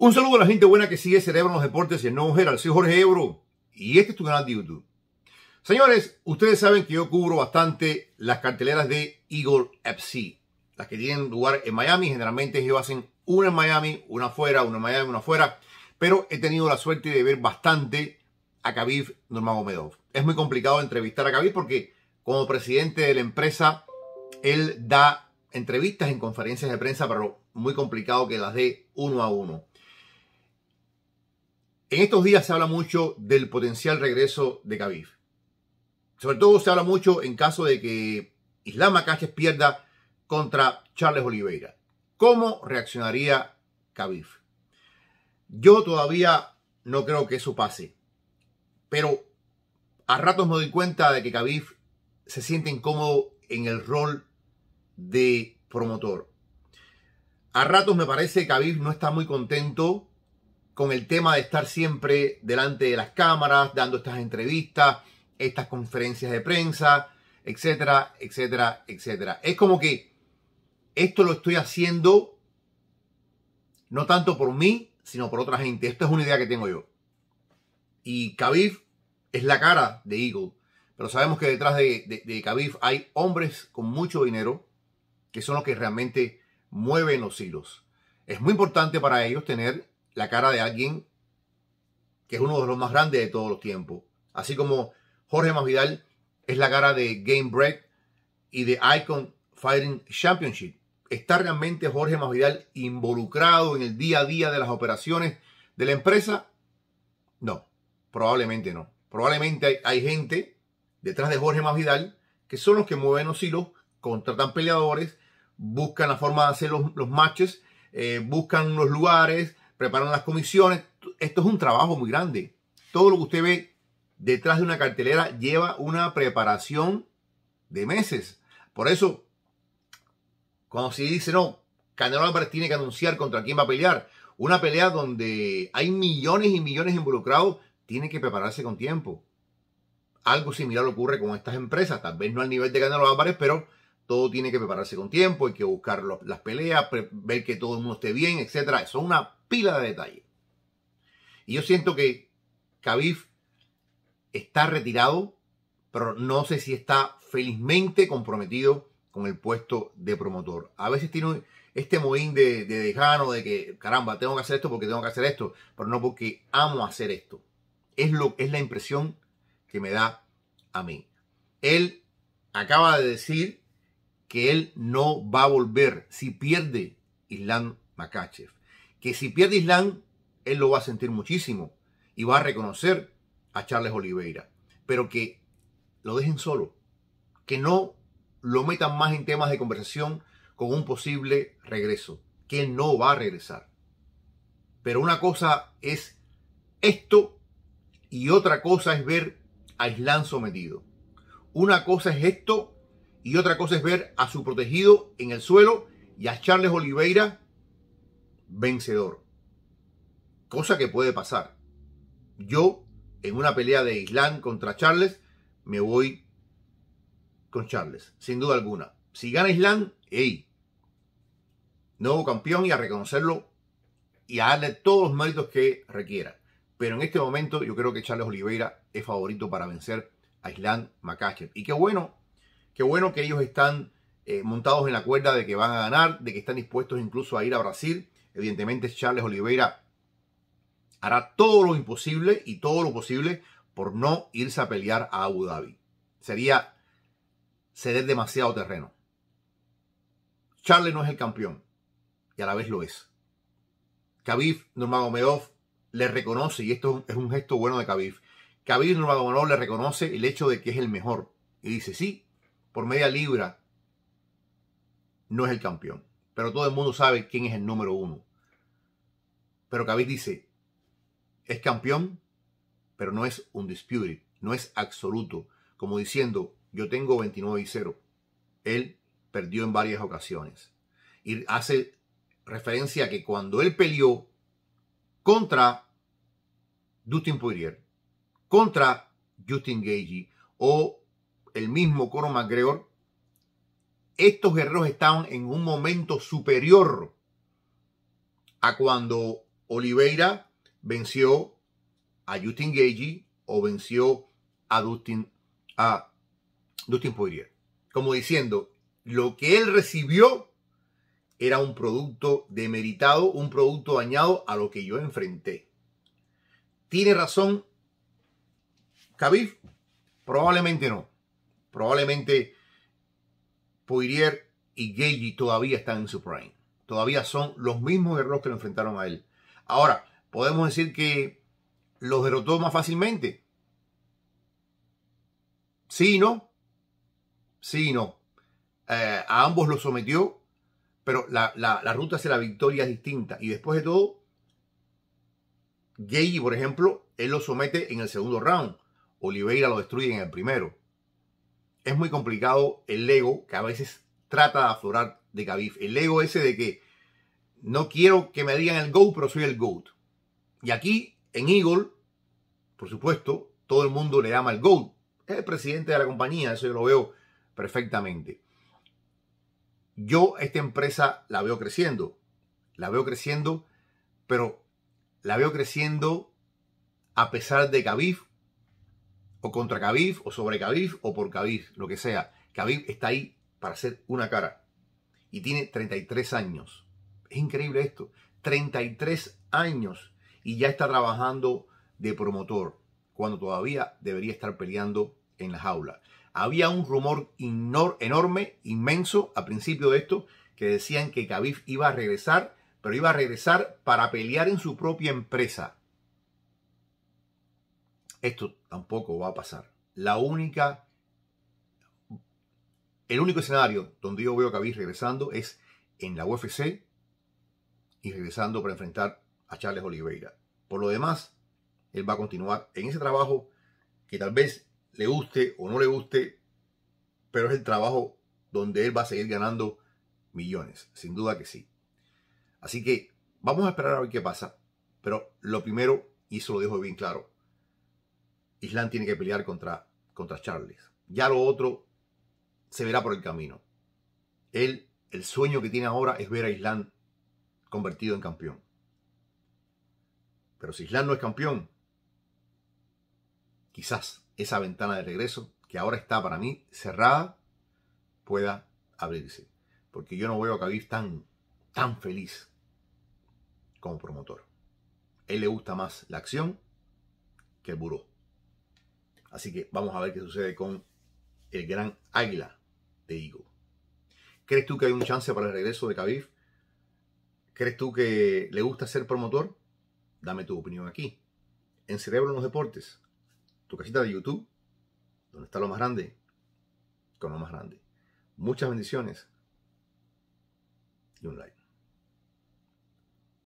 Un saludo a la gente buena que sigue Cerebro en los Deportes y en No al Soy Jorge Ebro y este es tu canal de YouTube. Señores, ustedes saben que yo cubro bastante las carteleras de Eagle FC. Las que tienen lugar en Miami, generalmente ellos hacen una en Miami, una afuera, una en Miami, una afuera. Pero he tenido la suerte de ver bastante a Khabib Nurmagomedov. Es muy complicado entrevistar a Khabib porque como presidente de la empresa, él da entrevistas en conferencias de prensa, pero muy complicado que las dé uno a uno. En estos días se habla mucho del potencial regreso de Khabib. Sobre todo se habla mucho en caso de que Islam Caches pierda contra Charles Oliveira. ¿Cómo reaccionaría Khabib? Yo todavía no creo que eso pase. Pero a ratos me doy cuenta de que Khabib se siente incómodo en el rol de promotor. A ratos me parece que Khabib no está muy contento con el tema de estar siempre delante de las cámaras, dando estas entrevistas, estas conferencias de prensa, etcétera, etcétera, etcétera. Es como que esto lo estoy haciendo no tanto por mí, sino por otra gente. Esta es una idea que tengo yo. Y Khabib es la cara de Eagle. Pero sabemos que detrás de, de, hay hombres con mucho dinero que son los que realmente mueven los hilos. Es muy importante para ellos tener la cara de alguien que es uno de los más grandes de todos los tiempos. Así como Jorge Masvidal es la cara de Game Break y de Icon Fighting Championship. ¿Está realmente Jorge Masvidal involucrado en el día a día de las operaciones de la empresa? No, probablemente no. Probablemente hay, gente detrás de Jorge Masvidal que son los que mueven los hilos, contratan peleadores, buscan la forma de hacer los, los matches, eh, buscan los lugares, preparan las comisiones. Esto es un trabajo muy grande. Todo lo que usted ve detrás de una cartelera lleva una preparación de meses. Por eso, cuando se dice, no, Canelo Álvarez tiene que anunciar contra quién va a pelear, una pelea donde hay millones y millones involucrados, tiene que prepararse con tiempo. Algo similar ocurre con estas empresas, tal vez no al nivel de Canelo Álvarez, pero todo tiene que prepararse con tiempo, hay que buscar las peleas, ver que todo el mundo esté bien, etc. Son una pila de detalles. Y yo siento que Khabib está retirado, pero no sé si está felizmente comprometido con el puesto de promotor. A veces tiene este moín de, de de que, caramba, tengo que hacer esto porque tengo que hacer esto, pero no porque amo hacer esto. Es, lo, es la impresión que me da a mí. Él acaba de decir que él no va a volver si pierde Islam Makachev. Que si pierde Islam, él lo va a sentir muchísimo y va a reconocer a Charles Oliveira. Pero que lo dejen solo, que no lo metan más en temas de conversación con un posible regreso, que él no va a regresar. Pero una cosa es esto y otra cosa es ver a Islam sometido. Una cosa es esto y otra cosa es ver a su protegido en el suelo y a Charles Oliveira vencedor. Cosa que puede pasar. Yo, en una pelea de Island contra Charles, me voy con Charles, sin duda alguna. Si gana Island, ¡ey! Nuevo campeón y a reconocerlo y a darle todos los méritos que requiera. Pero en este momento yo creo que Charles Oliveira es favorito para vencer a Island Makachev. Y qué bueno Qué bueno que ellos están eh, montados en la cuerda de que van a ganar, de que están dispuestos incluso a ir a Brasil. Evidentemente Charles Oliveira hará todo lo imposible y todo lo posible por no irse a pelear a Abu Dhabi. Sería ceder demasiado terreno. Charles no es el campeón y a la vez lo es. Khabib Nurmagomedov le reconoce, y esto es un gesto bueno de Khabib, Khabib Nurmagomedov le reconoce el hecho de que es el mejor y dice, sí, por media libra, no es el campeón. Pero todo el mundo sabe quién es el número uno. Pero Khabib dice, es campeón, pero no es un dispute. no es absoluto. Como diciendo, yo tengo 29 y 0. Él perdió en varias ocasiones. Y hace referencia a que cuando él peleó contra Dustin Poirier, contra Justin Gagey o el mismo Coro Macgregor, estos guerreros estaban en un momento superior a cuando Oliveira venció a Justin Gagey o venció a Dustin, a Dustin Poirier. Como diciendo, lo que él recibió era un producto demeritado, un producto dañado a lo que yo enfrenté. ¿Tiene razón Khabib? Probablemente no. Probablemente Poirier y Gagey todavía están en su prime. Todavía son los mismos errores que lo enfrentaron a él. Ahora, podemos decir que los derrotó más fácilmente. Sí no. Sí y no. Eh, a ambos los sometió, pero la, la, ruta hacia la victoria es distinta. Y después de todo, Gagey, por ejemplo, él lo somete en el segundo round. Oliveira lo destruye en el primero es muy complicado el ego que a veces trata de aflorar de Khabib. El ego ese de que no quiero que me digan el GOAT, pero soy el GOAT. Y aquí, en Eagle, por supuesto, todo el mundo le llama el GOAT. Es el presidente de la compañía, eso yo lo veo perfectamente. Yo esta empresa la veo creciendo. La veo creciendo, pero la veo creciendo a pesar de Khabib o contra Khabib, o sobre Khabib, o por Khabib, lo que sea. Khabib está ahí para hacer una cara. Y tiene 33 años. Es increíble esto. 33 años. Y ya está trabajando de promotor. Cuando todavía debería estar peleando en la jaula. Había un rumor enorme, inmenso, a principio de esto, que decían que Khabib iba a regresar, pero iba a regresar para pelear en su propia empresa. Esto tampoco va a pasar. La única, el único escenario donde yo veo a Khabib regresando es en la UFC y regresando para enfrentar a Charles Oliveira. Por lo demás, él va a continuar en ese trabajo que tal vez le guste o no le guste, pero es el trabajo donde él va a seguir ganando millones, sin duda que sí. Así que vamos a esperar a ver qué pasa, pero lo primero, y eso lo dejo bien claro, Island tiene que pelear contra, contra Charles. Ya lo otro se verá por el camino. Él, el sueño que tiene ahora es ver a Islam convertido en campeón. Pero si Islam no es campeón, quizás esa ventana de regreso, que ahora está para mí cerrada, pueda abrirse. Porque yo no veo a Khabib tan, tan feliz como promotor. A él le gusta más la acción que el buró. Así que vamos a ver qué sucede con el gran águila de Igo. ¿Crees tú que hay un chance para el regreso de Khabib? ¿Crees tú que le gusta ser promotor? Dame tu opinión aquí. En Cerebro en los Deportes, tu casita de YouTube, donde está lo más grande, con lo más grande. Muchas bendiciones y un like.